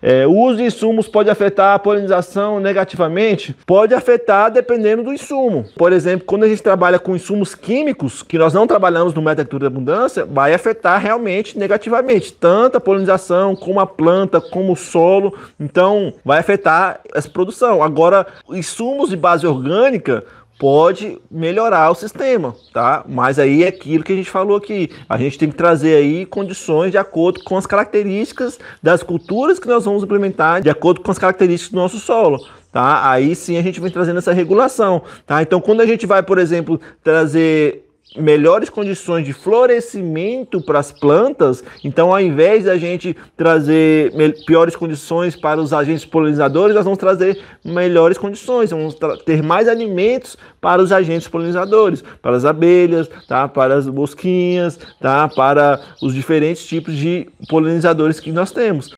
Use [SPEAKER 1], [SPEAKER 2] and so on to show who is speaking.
[SPEAKER 1] É, o uso de insumos pode afetar a polinização negativamente? Pode afetar dependendo do insumo. Por exemplo, quando a gente trabalha com insumos químicos, que nós não trabalhamos no método da abundância, vai afetar realmente negativamente, tanto a polinização, como a planta, como o solo. Então, vai afetar essa produção. Agora, insumos de base orgânica pode melhorar o sistema, tá? Mas aí é aquilo que a gente falou aqui. A gente tem que trazer aí condições de acordo com as características das culturas que nós vamos implementar, de acordo com as características do nosso solo. Tá? Aí sim a gente vem trazendo essa regulação. Tá? Então, quando a gente vai, por exemplo, trazer melhores condições de florescimento para as plantas, então ao invés da gente trazer piores condições para os agentes polinizadores, nós vamos trazer melhores condições, vamos ter mais alimentos para os agentes polinizadores, para as abelhas, tá? para as mosquinhas, tá? para os diferentes tipos de polinizadores que nós temos.